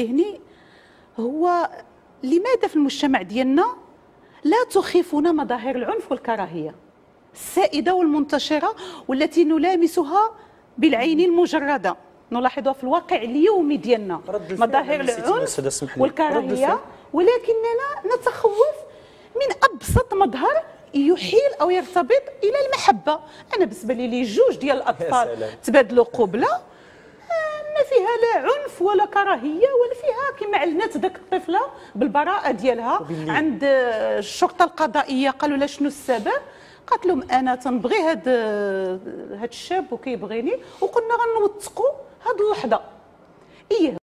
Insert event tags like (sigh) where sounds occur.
هني هو لماذا في المجتمع ديالنا لا تخيفنا مظاهر العنف والكراهيه السائده والمنتشره والتي نلامسها بالعين المجرده نلاحظها في الواقع اليومي ديالنا مظاهر العنف والكراهيه ولكننا نتخوف من ابسط مظهر يحيل او يرتبط الى المحبه انا بالنسبه لي جوج ديال الاطفال (laughs) تبادلوا قبله فيها لا عنف ولا كراهيه ولا فيها كما علنات ذاك الطفله بالبراءه ديالها وبالليل. عند الشرطه القضائيه قالوا لها شنو السبب قالت لهم انا تنبغي هاد هاد الشاب وكيبغيني وقلنا غنوثقوا هاد اللحظه ايه